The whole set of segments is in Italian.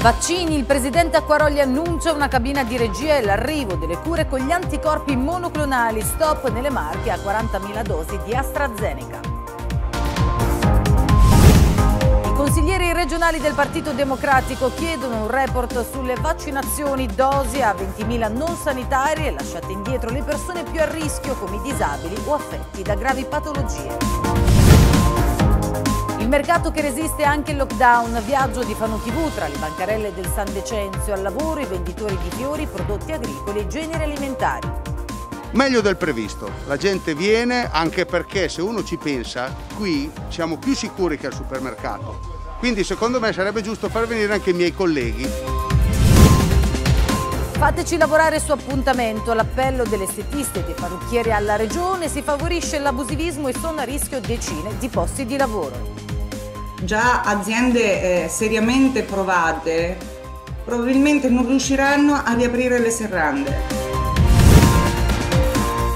Vaccini, il presidente Acquaroli annuncia una cabina di regia e l'arrivo delle cure con gli anticorpi monoclonali. Stop nelle marche a 40.000 dosi di AstraZeneca. I consiglieri regionali del Partito Democratico chiedono un report sulle vaccinazioni dosi a 20.000 non sanitarie e lasciate indietro le persone più a rischio come i disabili o affetti da gravi patologie mercato che resiste anche il lockdown, viaggio di Fano TV tra le bancarelle del San Decenzio al lavoro, i venditori di fiori, prodotti agricoli e generi alimentari. Meglio del previsto, la gente viene anche perché se uno ci pensa, qui siamo più sicuri che al supermercato. Quindi secondo me sarebbe giusto far venire anche i miei colleghi. Fateci lavorare su appuntamento, l'appello delle estetiste e dei parrucchieri alla regione, si favorisce l'abusivismo e sono a rischio decine di posti di lavoro già aziende eh, seriamente provate probabilmente non riusciranno a riaprire le serrande.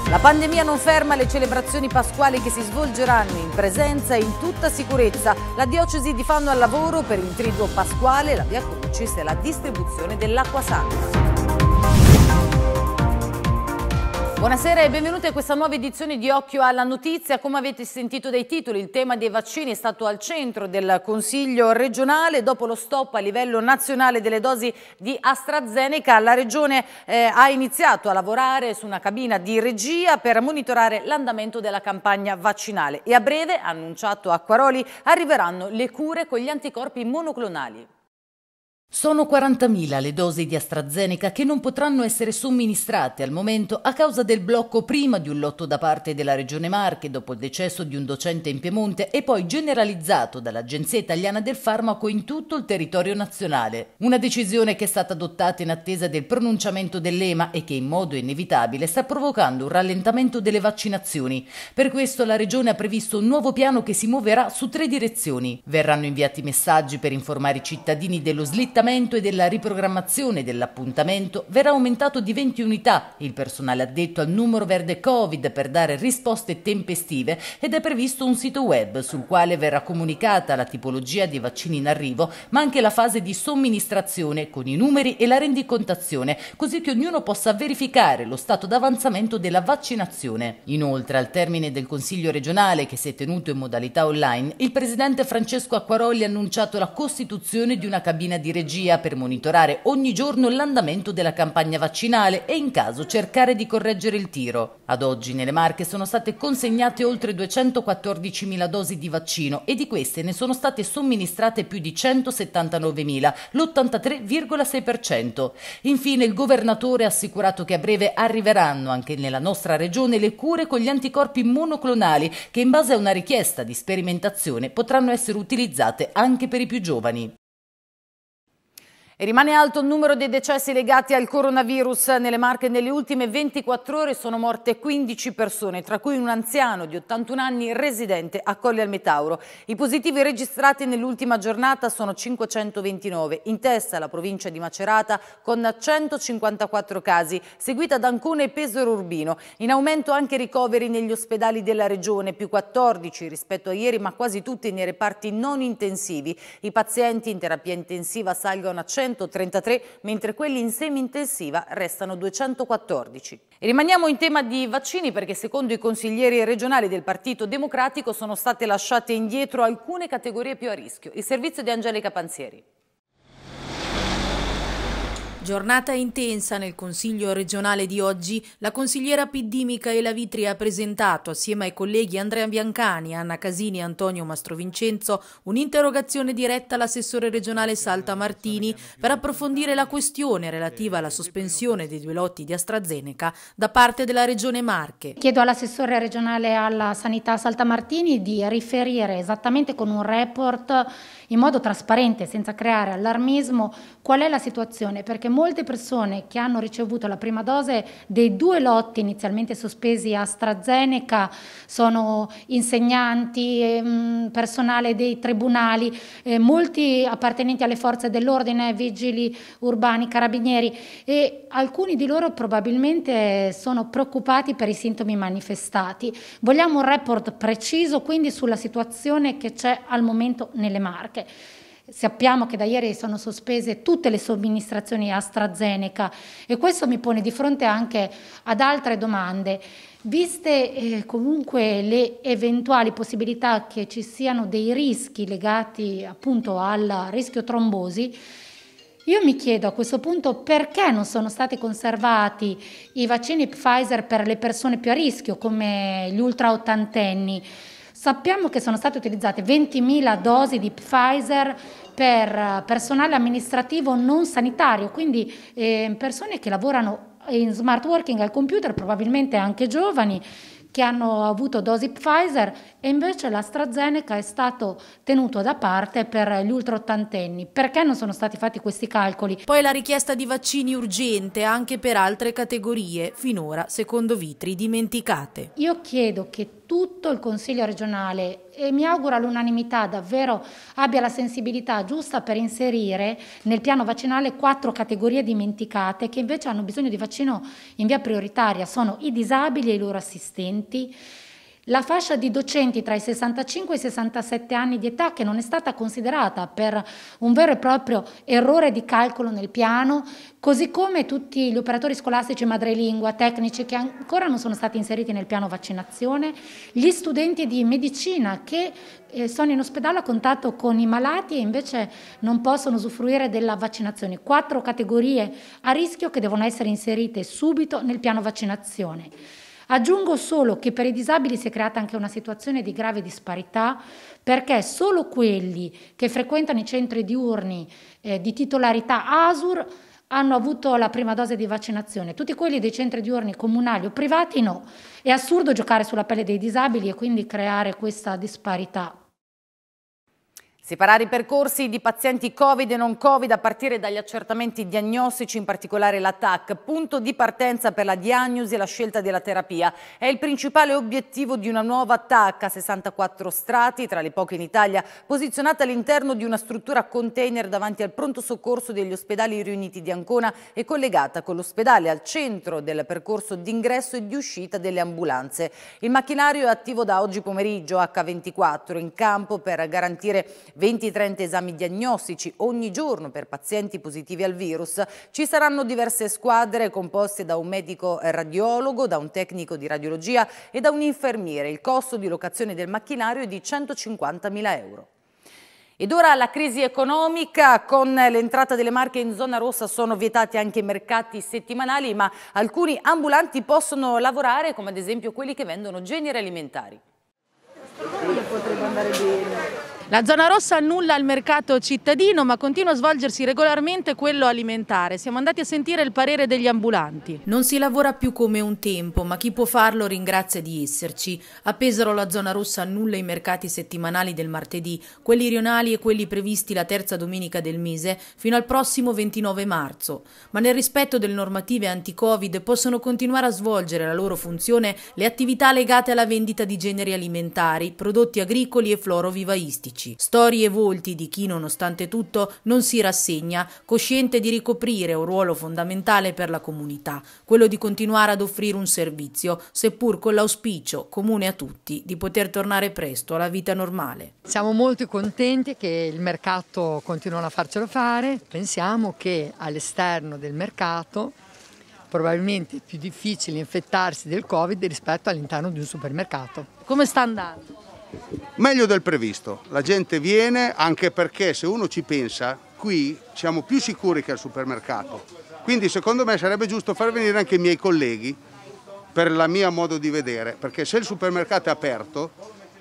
La pandemia non ferma le celebrazioni pasquali che si svolgeranno in presenza e in tutta sicurezza. La diocesi di Fanno al lavoro per il triduo pasquale, la Via Crucis e la distribuzione dell'acqua santa. Buonasera e benvenuti a questa nuova edizione di Occhio alla Notizia. Come avete sentito dai titoli, il tema dei vaccini è stato al centro del Consiglio regionale. Dopo lo stop a livello nazionale delle dosi di AstraZeneca, la Regione eh, ha iniziato a lavorare su una cabina di regia per monitorare l'andamento della campagna vaccinale e a breve, annunciato a Quaroli, arriveranno le cure con gli anticorpi monoclonali. Sono 40.000 le dosi di AstraZeneca che non potranno essere somministrate al momento a causa del blocco prima di un lotto da parte della Regione Marche dopo il decesso di un docente in Piemonte e poi generalizzato dall'Agenzia Italiana del Farmaco in tutto il territorio nazionale. Una decisione che è stata adottata in attesa del pronunciamento dell'EMA e che in modo inevitabile sta provocando un rallentamento delle vaccinazioni. Per questo la Regione ha previsto un nuovo piano che si muoverà su tre direzioni. Verranno inviati messaggi per informare i cittadini dello slit l'avvittamento e della riprogrammazione dell'appuntamento verrà aumentato di 20 unità il personale addetto al numero verde Covid per dare risposte tempestive ed è previsto un sito web sul quale verrà comunicata la tipologia di vaccini in arrivo, ma anche la fase di somministrazione con i numeri e la rendicontazione, così che ognuno possa verificare lo stato d'avanzamento della vaccinazione. Inoltre, al termine del Consiglio regionale che si è tenuto in modalità online, il presidente Francesco Acquaroli ha annunciato la costituzione di una cabina di regione regia per monitorare ogni giorno l'andamento della campagna vaccinale e in caso cercare di correggere il tiro. Ad oggi nelle Marche sono state consegnate oltre 214.000 dosi di vaccino e di queste ne sono state somministrate più di 179.000, l'83,6%. Infine il governatore ha assicurato che a breve arriveranno anche nella nostra regione le cure con gli anticorpi monoclonali che in base a una richiesta di sperimentazione potranno essere utilizzate anche per i più giovani. E rimane alto il numero dei decessi legati al coronavirus. Nelle Marche nelle ultime 24 ore sono morte 15 persone, tra cui un anziano di 81 anni residente a Colle al Metauro. I positivi registrati nell'ultima giornata sono 529, in testa la provincia di Macerata con 154 casi, seguita da Ancona e Pesaro Urbino. In aumento anche ricoveri negli ospedali della regione, più 14 rispetto a ieri, ma quasi tutti nei reparti non intensivi. I pazienti in terapia intensiva salgono a 100 233, mentre quelli in semi-intensiva restano 214. E rimaniamo in tema di vaccini perché secondo i consiglieri regionali del Partito Democratico sono state lasciate indietro alcune categorie più a rischio. Il servizio di Angelica Panzieri. Giornata intensa nel Consiglio regionale di oggi, la consigliera PD Micaela Vitri ha presentato assieme ai colleghi Andrea Biancani, Anna Casini e Antonio Mastrovincenzo un'interrogazione diretta all'assessore regionale Salta Martini per approfondire la questione relativa alla sospensione dei due lotti di AstraZeneca da parte della regione Marche. Chiedo all'assessore regionale alla sanità Salta Martini di riferire esattamente con un report in modo trasparente, senza creare allarmismo, qual è la situazione, perché molte persone che hanno ricevuto la prima dose dei due lotti inizialmente sospesi a AstraZeneca sono insegnanti, ehm, personale dei tribunali, eh, molti appartenenti alle forze dell'ordine, vigili urbani, carabinieri e alcuni di loro probabilmente sono preoccupati per i sintomi manifestati. Vogliamo un report preciso quindi sulla situazione che c'è al momento nelle Marche. Sappiamo che da ieri sono sospese tutte le somministrazioni AstraZeneca e questo mi pone di fronte anche ad altre domande. Viste eh, comunque le eventuali possibilità che ci siano dei rischi legati appunto al rischio trombosi, io mi chiedo a questo punto perché non sono stati conservati i vaccini Pfizer per le persone più a rischio come gli ultra ottantenni. Sappiamo che sono state utilizzate 20.000 dosi di Pfizer per eh, personale amministrativo non sanitario, quindi eh, persone che lavorano in smart working al computer, probabilmente anche giovani, che hanno avuto dosi Pfizer e invece l'AstraZeneca è stato tenuto da parte per gli ultraottantenni. Perché non sono stati fatti questi calcoli? Poi la richiesta di vaccini urgente anche per altre categorie, finora secondo Vitri dimenticate. Io chiedo che tutto il Consiglio regionale e mi auguro all'unanimità davvero abbia la sensibilità giusta per inserire nel piano vaccinale quattro categorie dimenticate che invece hanno bisogno di vaccino in via prioritaria, sono i disabili e i loro assistenti, la fascia di docenti tra i 65 e i 67 anni di età che non è stata considerata per un vero e proprio errore di calcolo nel piano, così come tutti gli operatori scolastici madrelingua, tecnici che ancora non sono stati inseriti nel piano vaccinazione, gli studenti di medicina che eh, sono in ospedale a contatto con i malati e invece non possono usufruire della vaccinazione. Quattro categorie a rischio che devono essere inserite subito nel piano vaccinazione. Aggiungo solo che per i disabili si è creata anche una situazione di grave disparità perché solo quelli che frequentano i centri diurni eh, di titolarità ASUR hanno avuto la prima dose di vaccinazione, tutti quelli dei centri diurni comunali o privati no. È assurdo giocare sulla pelle dei disabili e quindi creare questa disparità. Separare i percorsi di pazienti Covid e non Covid a partire dagli accertamenti diagnostici, in particolare la TAC, punto di partenza per la diagnosi e la scelta della terapia, è il principale obiettivo di una nuova TAC a 64 strati, tra le poche in Italia, posizionata all'interno di una struttura container davanti al pronto soccorso degli ospedali riuniti di Ancona e collegata con l'ospedale al centro del percorso d'ingresso e di uscita delle ambulanze. Il macchinario è attivo da oggi pomeriggio H24 in campo per garantire 20-30 esami diagnostici ogni giorno per pazienti positivi al virus. Ci saranno diverse squadre composte da un medico radiologo, da un tecnico di radiologia e da un infermiere. Il costo di locazione del macchinario è di 150.000 euro. Ed ora la crisi economica, con l'entrata delle marche in zona rossa sono vietati anche i mercati settimanali, ma alcuni ambulanti possono lavorare, come ad esempio quelli che vendono generi alimentari. Potrebbe andare bene. La zona rossa annulla il mercato cittadino ma continua a svolgersi regolarmente quello alimentare. Siamo andati a sentire il parere degli ambulanti. Non si lavora più come un tempo ma chi può farlo ringrazia di esserci. A Pesaro la zona rossa annulla i mercati settimanali del martedì, quelli rionali e quelli previsti la terza domenica del mese fino al prossimo 29 marzo. Ma nel rispetto delle normative anti-covid possono continuare a svolgere la loro funzione le attività legate alla vendita di generi alimentari, prodotti agricoli e floro florovivaistici amici, storie e volti di chi nonostante tutto non si rassegna, cosciente di ricoprire un ruolo fondamentale per la comunità, quello di continuare ad offrire un servizio, seppur con l'auspicio comune a tutti di poter tornare presto alla vita normale. Siamo molto contenti che il mercato continuano a farcelo fare, pensiamo che all'esterno del mercato probabilmente è più difficile infettarsi del Covid rispetto all'interno di un supermercato. Come sta andando? meglio del previsto, la gente viene anche perché se uno ci pensa qui siamo più sicuri che al supermercato, quindi secondo me sarebbe giusto far venire anche i miei colleghi per la mia modo di vedere, perché se il supermercato è aperto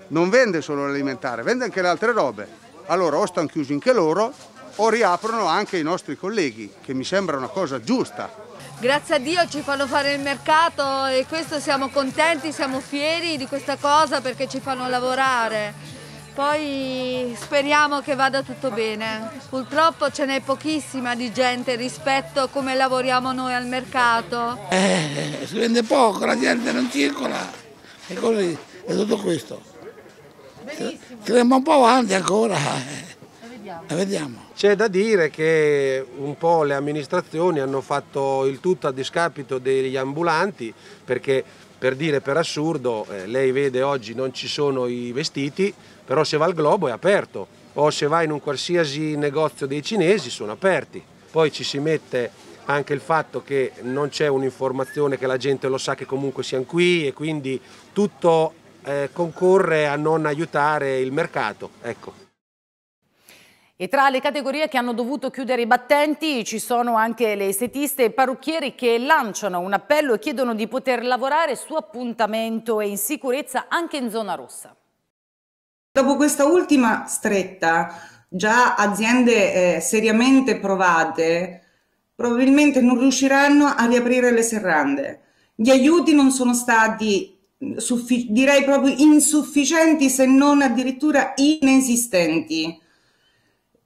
non vende solo l'alimentare, vende anche le altre robe, allora o stanno chiusi anche loro o riaprono anche i nostri colleghi, che mi sembra una cosa giusta. Grazie a Dio ci fanno fare il mercato e questo siamo contenti, siamo fieri di questa cosa perché ci fanno lavorare. Poi speriamo che vada tutto bene. Purtroppo ce n'è pochissima di gente rispetto a come lavoriamo noi al mercato. Eh, si vende poco, la gente non circola. E così è tutto questo. Benissimo. Saremo un po' avanti ancora. C'è da dire che un po' le amministrazioni hanno fatto il tutto a discapito degli ambulanti perché per dire per assurdo, eh, lei vede oggi non ci sono i vestiti, però se va al Globo è aperto o se va in un qualsiasi negozio dei cinesi sono aperti. Poi ci si mette anche il fatto che non c'è un'informazione che la gente lo sa che comunque siamo qui e quindi tutto eh, concorre a non aiutare il mercato. Ecco. E tra le categorie che hanno dovuto chiudere i battenti ci sono anche le estetiste e parrucchieri che lanciano un appello e chiedono di poter lavorare su appuntamento e in sicurezza anche in zona rossa. Dopo questa ultima stretta, già aziende eh, seriamente provate probabilmente non riusciranno a riaprire le serrande. Gli aiuti non sono stati direi proprio insufficienti se non addirittura inesistenti.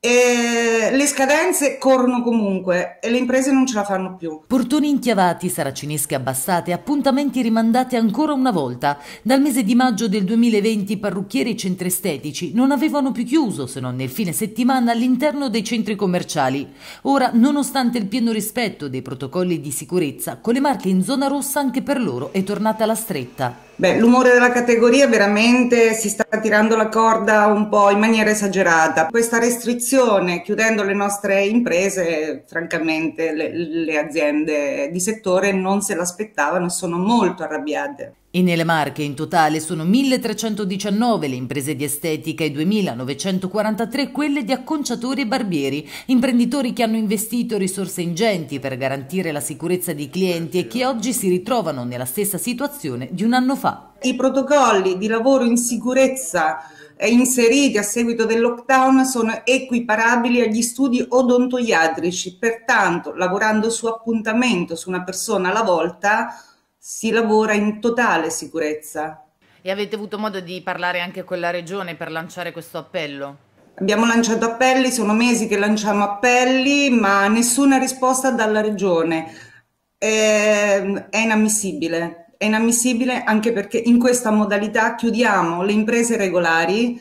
E le scadenze corrono comunque e le imprese non ce la fanno più. Portoni inchiavati, saracinesche abbassate, appuntamenti rimandati ancora una volta. Dal mese di maggio del 2020 parrucchieri e centri estetici non avevano più chiuso se non nel fine settimana all'interno dei centri commerciali. Ora, nonostante il pieno rispetto dei protocolli di sicurezza, con le marche in zona rossa anche per loro è tornata la stretta. Beh, l'umore della categoria veramente si sta tirando la corda un po' in maniera esagerata. Questa restrizione, chiudendo le nostre imprese, francamente le, le aziende di settore non se l'aspettavano, e sono molto arrabbiate. E nelle Marche in totale sono 1319 le imprese di estetica e 2943 quelle di acconciatori e barbieri, imprenditori che hanno investito risorse ingenti per garantire la sicurezza dei clienti e che oggi si ritrovano nella stessa situazione di un anno fa. I protocolli di lavoro in sicurezza eh, inseriti a seguito del lockdown sono equiparabili agli studi odontoiatrici, pertanto lavorando su appuntamento su una persona alla volta si lavora in totale sicurezza. E avete avuto modo di parlare anche con la regione per lanciare questo appello? Abbiamo lanciato appelli, sono mesi che lanciamo appelli, ma nessuna risposta dalla regione. È, ehm, è inammissibile, è inammissibile anche perché in questa modalità chiudiamo le imprese regolari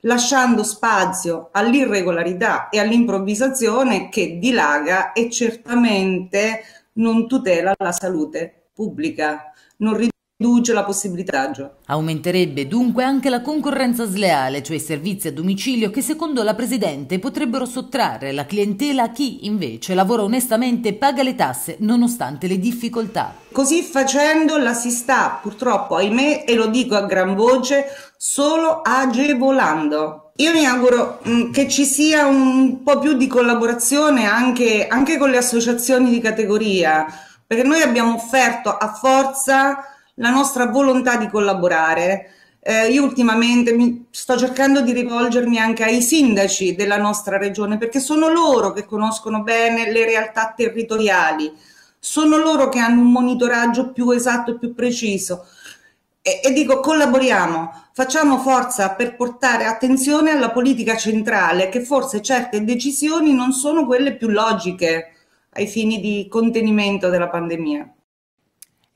lasciando spazio all'irregolarità e all'improvvisazione che dilaga e certamente non tutela la salute pubblica, non riduce la possibilità Aumenterebbe dunque anche la concorrenza sleale, cioè i servizi a domicilio che secondo la Presidente potrebbero sottrarre la clientela a chi invece lavora onestamente e paga le tasse nonostante le difficoltà. Così facendo la si sta purtroppo, ahimè, e lo dico a gran voce, solo agevolando. Io mi auguro mm, che ci sia un po' più di collaborazione anche, anche con le associazioni di categoria, perché noi abbiamo offerto a forza la nostra volontà di collaborare. Eh, io ultimamente mi, sto cercando di rivolgermi anche ai sindaci della nostra regione perché sono loro che conoscono bene le realtà territoriali, sono loro che hanno un monitoraggio più esatto e più preciso. E, e dico collaboriamo, facciamo forza per portare attenzione alla politica centrale che forse certe decisioni non sono quelle più logiche ai fini di contenimento della pandemia.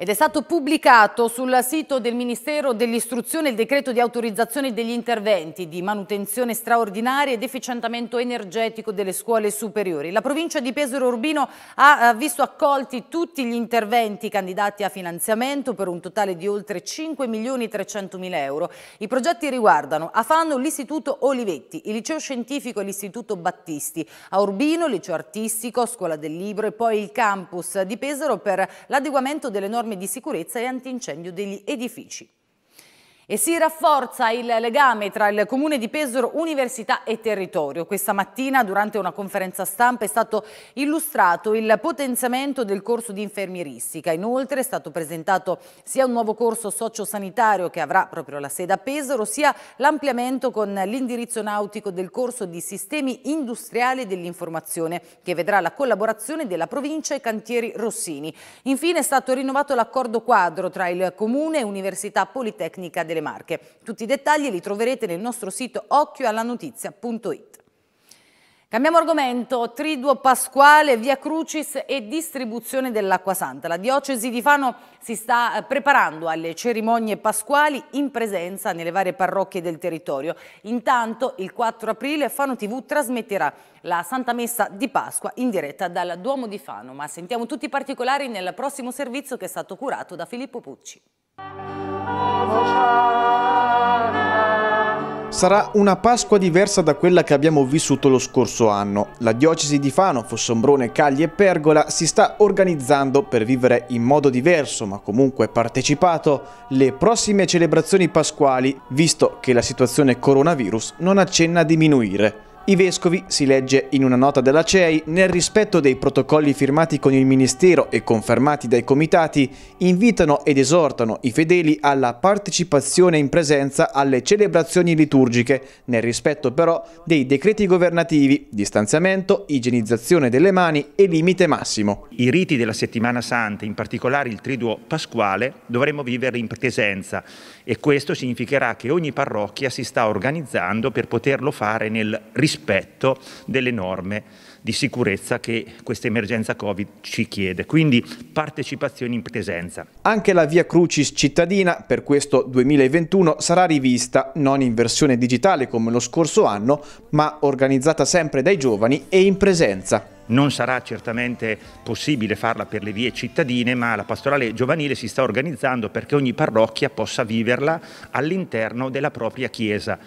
Ed è stato pubblicato sul sito del Ministero dell'Istruzione il decreto di autorizzazione degli interventi di manutenzione straordinaria ed efficientamento energetico delle scuole superiori. La provincia di Pesaro Urbino ha visto accolti tutti gli interventi candidati a finanziamento per un totale di oltre 5 milioni e 300 mila euro. I progetti riguardano a Fano l'Istituto Olivetti, il Liceo Scientifico e l'Istituto Battisti, a Urbino Liceo Artistico, Scuola del Libro e poi il campus di Pesaro per l'adeguamento delle norme di sicurezza e antincendio degli edifici. E si rafforza il legame tra il Comune di Pesaro, Università e Territorio. Questa mattina, durante una conferenza stampa, è stato illustrato il potenziamento del corso di infermieristica. Inoltre è stato presentato sia un nuovo corso sociosanitario che avrà proprio la sede a Pesaro, sia l'ampliamento con l'indirizzo nautico del corso di sistemi industriali dell'informazione, che vedrà la collaborazione della provincia e Cantieri Rossini. Infine è stato rinnovato l'accordo quadro tra il Comune e Università Politecnica del delle Marche. Tutti i dettagli li troverete nel nostro sito occhioallanotizia.it. Cambiamo argomento, Triduo Pasquale, Via Crucis e distribuzione dell'acqua santa. La diocesi di Fano si sta eh, preparando alle cerimonie pasquali in presenza nelle varie parrocchie del territorio. Intanto il 4 aprile Fano TV trasmetterà la Santa Messa di Pasqua in diretta dal Duomo di Fano, ma sentiamo tutti i particolari nel prossimo servizio che è stato curato da Filippo Pucci. Sarà una Pasqua diversa da quella che abbiamo vissuto lo scorso anno. La diocesi di Fano, Fossombrone, Cagli e Pergola si sta organizzando per vivere in modo diverso, ma comunque partecipato, le prossime celebrazioni pasquali, visto che la situazione coronavirus non accenna a diminuire. I vescovi, si legge in una nota della CEI, nel rispetto dei protocolli firmati con il Ministero e confermati dai comitati, invitano ed esortano i fedeli alla partecipazione in presenza alle celebrazioni liturgiche, nel rispetto però dei decreti governativi, distanziamento, igienizzazione delle mani e limite massimo. I riti della settimana santa, in particolare il triduo pasquale, dovremmo vivere in presenza e questo significherà che ogni parrocchia si sta organizzando per poterlo fare nel rispetto rispetto delle norme di sicurezza che questa emergenza Covid ci chiede. Quindi partecipazione in presenza. Anche la Via Crucis cittadina per questo 2021 sarà rivista, non in versione digitale come lo scorso anno, ma organizzata sempre dai giovani e in presenza. Non sarà certamente possibile farla per le vie cittadine, ma la pastorale giovanile si sta organizzando perché ogni parrocchia possa viverla all'interno della propria chiesa.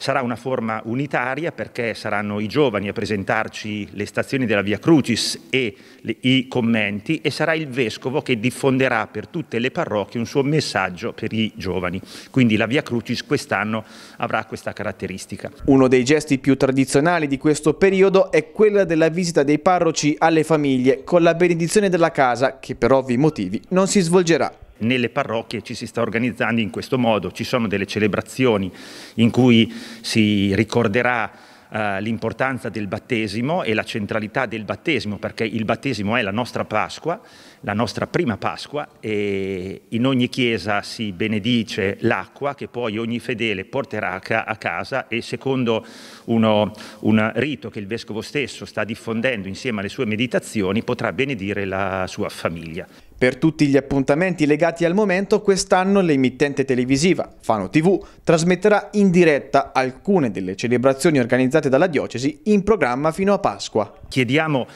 Sarà una forma unitaria perché saranno i giovani a presentarci le stazioni della Via Crucis e le, i commenti e sarà il Vescovo che diffonderà per tutte le parrocchie un suo messaggio per i giovani. Quindi la Via Crucis quest'anno avrà questa caratteristica. Uno dei gesti più tradizionali di questo periodo è quella della visita dei parroci alle famiglie con la benedizione della casa che per ovvi motivi non si svolgerà nelle parrocchie ci si sta organizzando in questo modo, ci sono delle celebrazioni in cui si ricorderà eh, l'importanza del battesimo e la centralità del battesimo, perché il battesimo è la nostra Pasqua, la nostra prima Pasqua e in ogni chiesa si benedice l'acqua che poi ogni fedele porterà a casa e secondo uno, un rito che il vescovo stesso sta diffondendo insieme alle sue meditazioni potrà benedire la sua famiglia. Per tutti gli appuntamenti legati al momento, quest'anno l'emittente televisiva Fano TV trasmetterà in diretta alcune delle celebrazioni organizzate dalla diocesi in programma fino a Pasqua. Chiediamo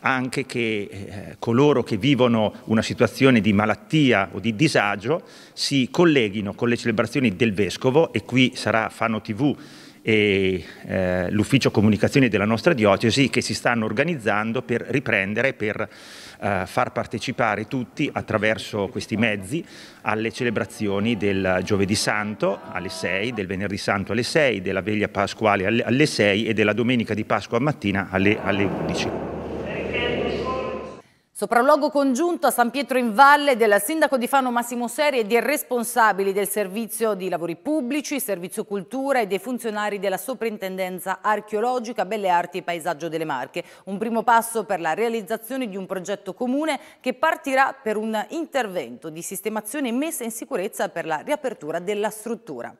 anche che eh, coloro che vivono una situazione di malattia o di disagio si colleghino con le celebrazioni del Vescovo e qui sarà Fano TV e eh, l'ufficio comunicazioni della nostra diocesi che si stanno organizzando per riprendere, per eh, far partecipare tutti attraverso questi mezzi alle celebrazioni del giovedì santo alle 6, del venerdì santo alle 6, della veglia pasquale alle, 6 e della domenica di Pasqua mattina alle, alle 11. Sopralluogo congiunto a San Pietro in Valle del sindaco di Fano Massimo Seri e dei responsabili del servizio di lavori pubblici, servizio cultura e dei funzionari della soprintendenza archeologica, belle arti e paesaggio delle Marche. Un primo passo per la realizzazione di un progetto comune che partirà per un intervento di sistemazione e messa in sicurezza per la riapertura della struttura.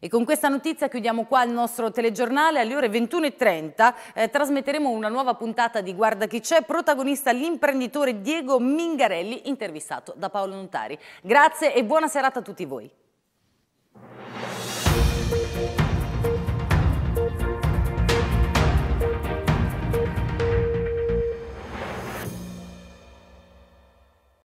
E con questa notizia chiudiamo qua il nostro telegiornale. Alle ore 21.30 eh, trasmetteremo una nuova puntata di Guarda chi c'è, protagonista l'imprenditore Diego Mingarelli, intervistato da Paolo Nontari. Grazie e buona serata a tutti voi.